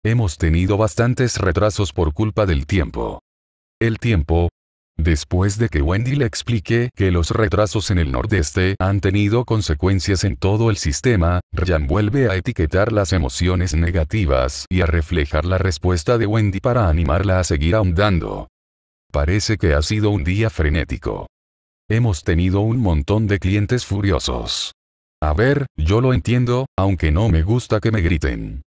Hemos tenido bastantes retrasos por culpa del tiempo. El tiempo, Después de que Wendy le explique que los retrasos en el nordeste han tenido consecuencias en todo el sistema, Ryan vuelve a etiquetar las emociones negativas y a reflejar la respuesta de Wendy para animarla a seguir ahondando. Parece que ha sido un día frenético. Hemos tenido un montón de clientes furiosos. A ver, yo lo entiendo, aunque no me gusta que me griten.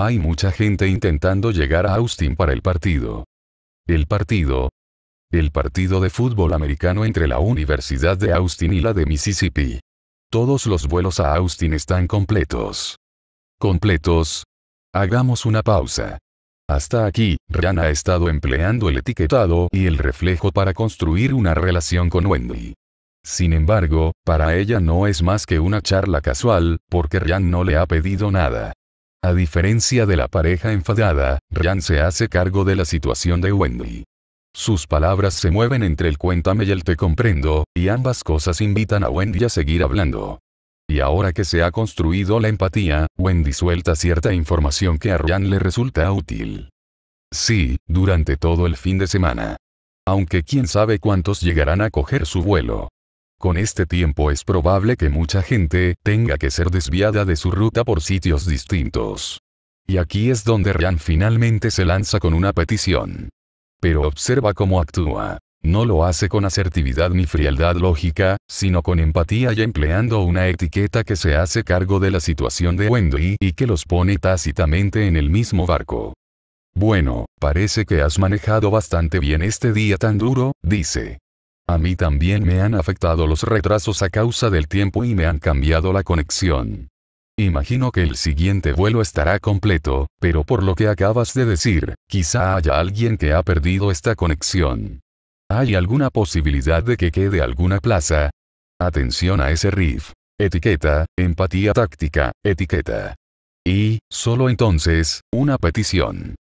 Hay mucha gente intentando llegar a Austin para el partido. El partido, el partido de fútbol americano entre la Universidad de Austin y la de Mississippi. Todos los vuelos a Austin están completos. ¿Completos? Hagamos una pausa. Hasta aquí, Ryan ha estado empleando el etiquetado y el reflejo para construir una relación con Wendy. Sin embargo, para ella no es más que una charla casual, porque Ryan no le ha pedido nada. A diferencia de la pareja enfadada, Ryan se hace cargo de la situación de Wendy. Sus palabras se mueven entre el cuéntame y el te comprendo, y ambas cosas invitan a Wendy a seguir hablando. Y ahora que se ha construido la empatía, Wendy suelta cierta información que a Ryan le resulta útil. Sí, durante todo el fin de semana. Aunque quién sabe cuántos llegarán a coger su vuelo. Con este tiempo es probable que mucha gente tenga que ser desviada de su ruta por sitios distintos. Y aquí es donde Ryan finalmente se lanza con una petición pero observa cómo actúa. No lo hace con asertividad ni frialdad lógica, sino con empatía y empleando una etiqueta que se hace cargo de la situación de Wendy y que los pone tácitamente en el mismo barco. Bueno, parece que has manejado bastante bien este día tan duro, dice. A mí también me han afectado los retrasos a causa del tiempo y me han cambiado la conexión. Imagino que el siguiente vuelo estará completo, pero por lo que acabas de decir, quizá haya alguien que ha perdido esta conexión. ¿Hay alguna posibilidad de que quede alguna plaza? Atención a ese riff. Etiqueta, empatía táctica, etiqueta. Y, solo entonces, una petición.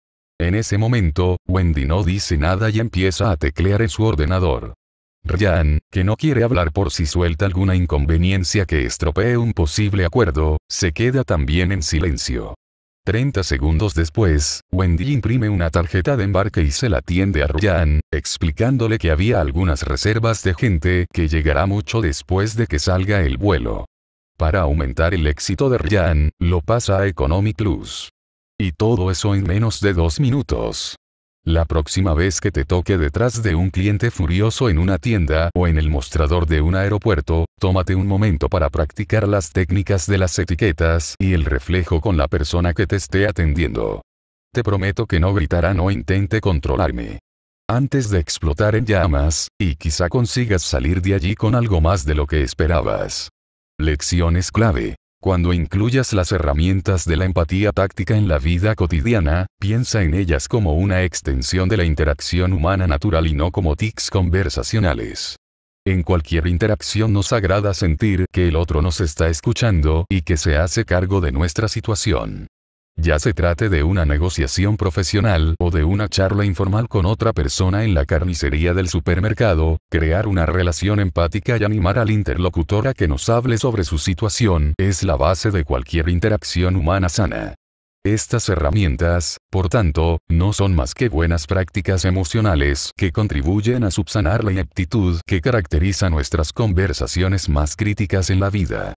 En ese momento, Wendy no dice nada y empieza a teclear en su ordenador. Ryan, que no quiere hablar por si suelta alguna inconveniencia que estropee un posible acuerdo, se queda también en silencio. 30 segundos después, Wendy imprime una tarjeta de embarque y se la tiende a Ryan, explicándole que había algunas reservas de gente que llegará mucho después de que salga el vuelo. Para aumentar el éxito de Ryan, lo pasa a Economic Plus. Y todo eso en menos de dos minutos. La próxima vez que te toque detrás de un cliente furioso en una tienda o en el mostrador de un aeropuerto, tómate un momento para practicar las técnicas de las etiquetas y el reflejo con la persona que te esté atendiendo. Te prometo que no gritarán o intente controlarme. Antes de explotar en llamas, y quizá consigas salir de allí con algo más de lo que esperabas. Lecciones clave. Cuando incluyas las herramientas de la empatía táctica en la vida cotidiana, piensa en ellas como una extensión de la interacción humana natural y no como tics conversacionales. En cualquier interacción nos agrada sentir que el otro nos está escuchando y que se hace cargo de nuestra situación ya se trate de una negociación profesional o de una charla informal con otra persona en la carnicería del supermercado, crear una relación empática y animar al interlocutor a que nos hable sobre su situación es la base de cualquier interacción humana sana. Estas herramientas, por tanto, no son más que buenas prácticas emocionales que contribuyen a subsanar la ineptitud que caracteriza nuestras conversaciones más críticas en la vida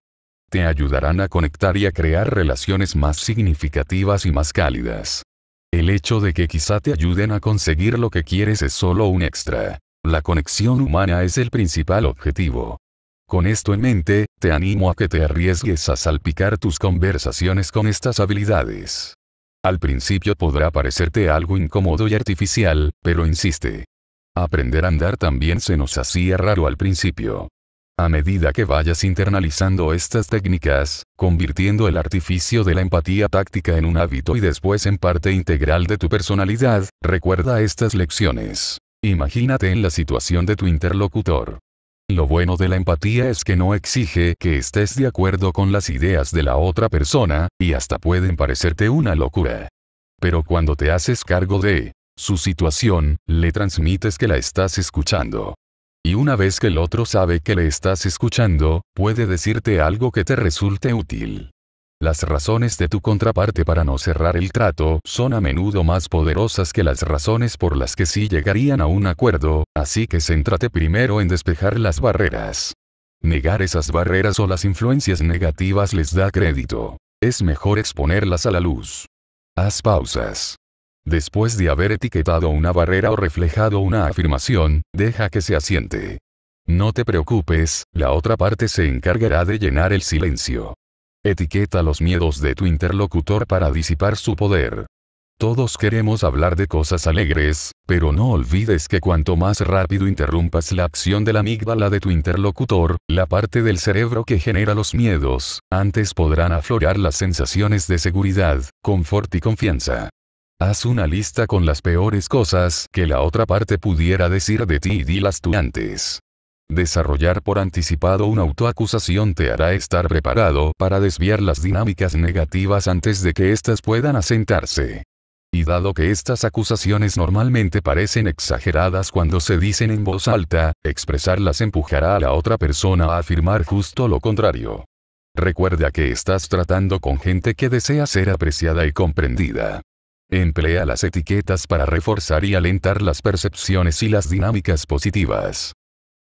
te ayudarán a conectar y a crear relaciones más significativas y más cálidas. El hecho de que quizá te ayuden a conseguir lo que quieres es solo un extra. La conexión humana es el principal objetivo. Con esto en mente, te animo a que te arriesgues a salpicar tus conversaciones con estas habilidades. Al principio podrá parecerte algo incómodo y artificial, pero insiste. Aprender a andar también se nos hacía raro al principio. A medida que vayas internalizando estas técnicas, convirtiendo el artificio de la empatía táctica en un hábito y después en parte integral de tu personalidad, recuerda estas lecciones. Imagínate en la situación de tu interlocutor. Lo bueno de la empatía es que no exige que estés de acuerdo con las ideas de la otra persona, y hasta pueden parecerte una locura. Pero cuando te haces cargo de su situación, le transmites que la estás escuchando. Y una vez que el otro sabe que le estás escuchando, puede decirte algo que te resulte útil. Las razones de tu contraparte para no cerrar el trato son a menudo más poderosas que las razones por las que sí llegarían a un acuerdo, así que céntrate primero en despejar las barreras. Negar esas barreras o las influencias negativas les da crédito. Es mejor exponerlas a la luz. Haz pausas. Después de haber etiquetado una barrera o reflejado una afirmación, deja que se asiente. No te preocupes, la otra parte se encargará de llenar el silencio. Etiqueta los miedos de tu interlocutor para disipar su poder. Todos queremos hablar de cosas alegres, pero no olvides que cuanto más rápido interrumpas la acción de la amígdala de tu interlocutor, la parte del cerebro que genera los miedos, antes podrán aflorar las sensaciones de seguridad, confort y confianza. Haz una lista con las peores cosas que la otra parte pudiera decir de ti y dilas tú antes. Desarrollar por anticipado una autoacusación te hará estar preparado para desviar las dinámicas negativas antes de que éstas puedan asentarse. Y dado que estas acusaciones normalmente parecen exageradas cuando se dicen en voz alta, expresarlas empujará a la otra persona a afirmar justo lo contrario. Recuerda que estás tratando con gente que desea ser apreciada y comprendida. Emplea las etiquetas para reforzar y alentar las percepciones y las dinámicas positivas.